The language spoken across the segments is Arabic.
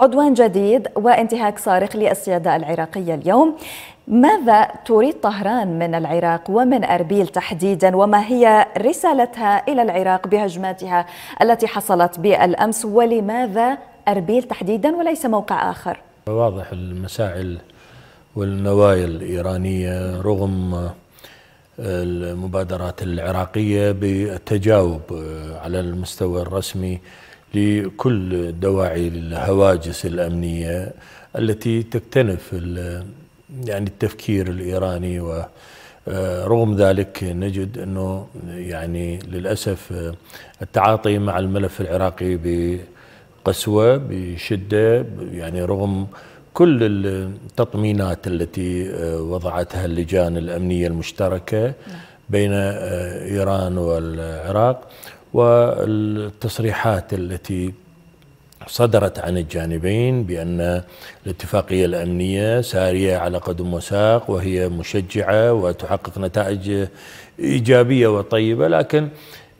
عدوان جديد وانتهاك صارخ للسيادة العراقية اليوم ماذا تريد طهران من العراق ومن اربيل تحديدا وما هي رسالتها الى العراق بهجماتها التي حصلت بالامس ولماذا اربيل تحديدا وليس موقع اخر؟ واضح المساعي والنوايا الايرانيه رغم المبادرات العراقيه بالتجاوب على المستوى الرسمي لكل دواعي الهواجس الأمنية التي تكتنف يعني التفكير الإيراني و آه، رغم ذلك نجد أنه يعني للأسف آه، التعاطي مع الملف العراقي بقسوة بشدة يعني رغم كل التطمينات التي آه، وضعتها اللجان الأمنية المشتركة نعم. بين إيران والعراق والتصريحات التي صدرت عن الجانبين بأن الاتفاقية الأمنية سارية على قدم وساق وهي مشجعة وتحقق نتائج إيجابية وطيبة لكن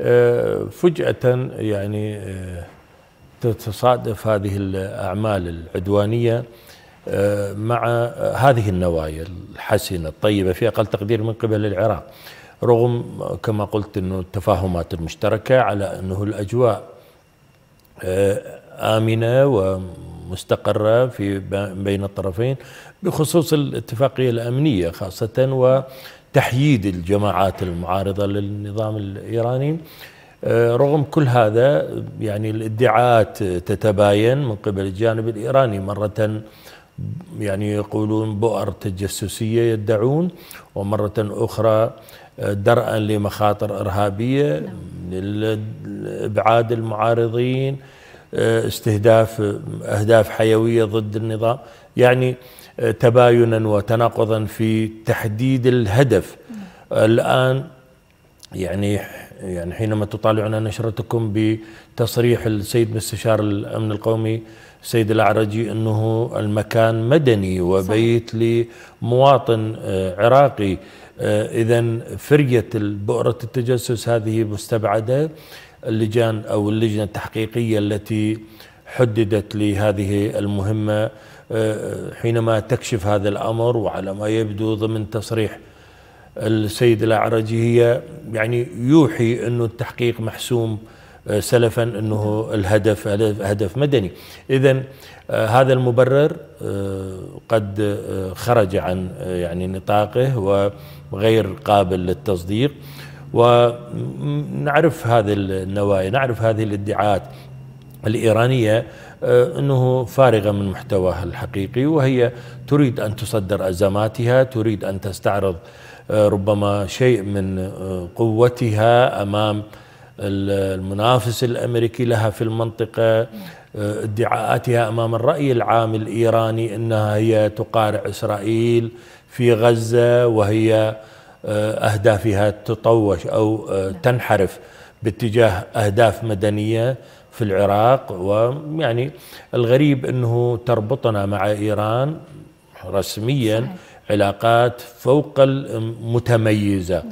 آه، فجأة يعني آه، تتصادف هذه الأعمال العدوانية آه، مع هذه النوايا الحسنة الطيبة في أقل تقدير من قبل العراق رغم كما قلت أنه التفاهمات المشتركة على أنه الأجواء آه، آمنة ومستقرة في بين الطرفين بخصوص الاتفاقية الأمنية خاصة وتحييد الجماعات المعارضة للنظام الإيراني آه، رغم كل هذا يعني الادعاءات تتباين من قبل الجانب الإيراني مرة يعني يقولون بؤر تجسسية يدعون ومرة أخرى درءا لمخاطر إرهابية إبعاد المعارضين استهداف أهداف حيوية ضد النظام يعني تباينا وتناقضا في تحديد الهدف الآن يعني يعني حينما تطالعون نشرتكم بتصريح السيد مستشار الامن القومي السيد الاعرجي انه المكان مدني وبيت لمواطن عراقي آه، إذا فرية بؤرة التجسس هذه مستبعدة اللجان أو اللجنة التحقيقية التي حددت لهذه المهمة آه، حينما تكشف هذا الأمر وعلى ما يبدو ضمن تصريح السيد الأعرجي هي يعني يوحي أنه التحقيق محسوم سلفا انه الهدف هدف مدني اذا آه، هذا المبرر آه، قد آه، خرج عن يعني نطاقه وغير قابل للتصديق ونعرف هذه النوايا نعرف هذه الادعاءات الإيرانية أنه فارغة من محتواها الحقيقي وهي تريد أن تصدر أزماتها تريد أن تستعرض ربما شيء من قوتها أمام المنافس الامريكي لها في المنطقه آه، ادعاءاتها امام الراي العام الايراني انها هي تقارع اسرائيل في غزه وهي آه، اهدافها تطوش او آه، تنحرف باتجاه اهداف مدنيه في العراق ويعني الغريب انه تربطنا مع ايران رسميا علاقات فوق المتميزه نعم.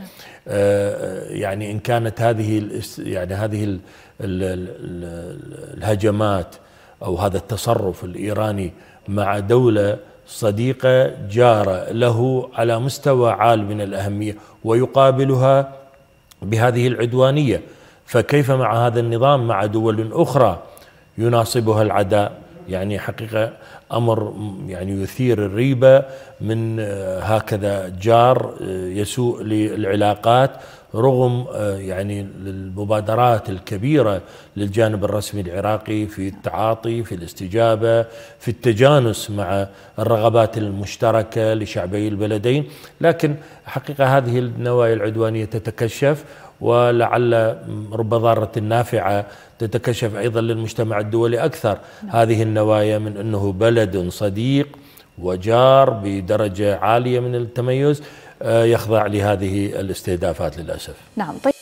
يعني ان كانت هذه يعني هذه الهجمات او هذا التصرف الايراني مع دوله صديقه جاره له على مستوى عال من الاهميه ويقابلها بهذه العدوانيه فكيف مع هذا النظام مع دول اخرى يناصبها العداء يعني حقيقة أمر يعني يثير الريبة من آه، هكذا جار آه، يسوء للعلاقات رغم آه، يعني المبادرات الكبيره للجانب الرسمي العراقي في التعاطي في الاستجابه في التجانس مع الرغبات المشتركه لشعبي البلدين لكن حقيقه هذه النوايا العدوانيه تتكشف ولعل رب ضارة نافعة تتكشف أيضا للمجتمع الدولي أكثر هذه النوايا من أنه بلد صديق وجار بدرجة عالية من التميز آه، يخضع لهذه الاستهدافات للاسف. نعم طيب